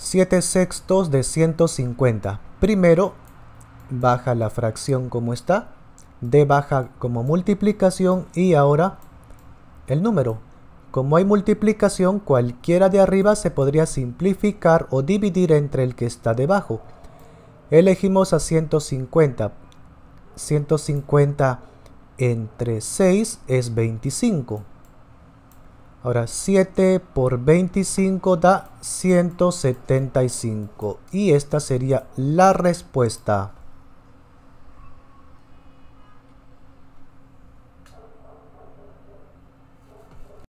7 sextos de 150. Primero, baja la fracción como está, de baja como multiplicación y ahora el número. Como hay multiplicación, cualquiera de arriba se podría simplificar o dividir entre el que está debajo. Elegimos a 150. 150 entre 6 es 25. Ahora 7 por 25 da 175 y esta sería la respuesta.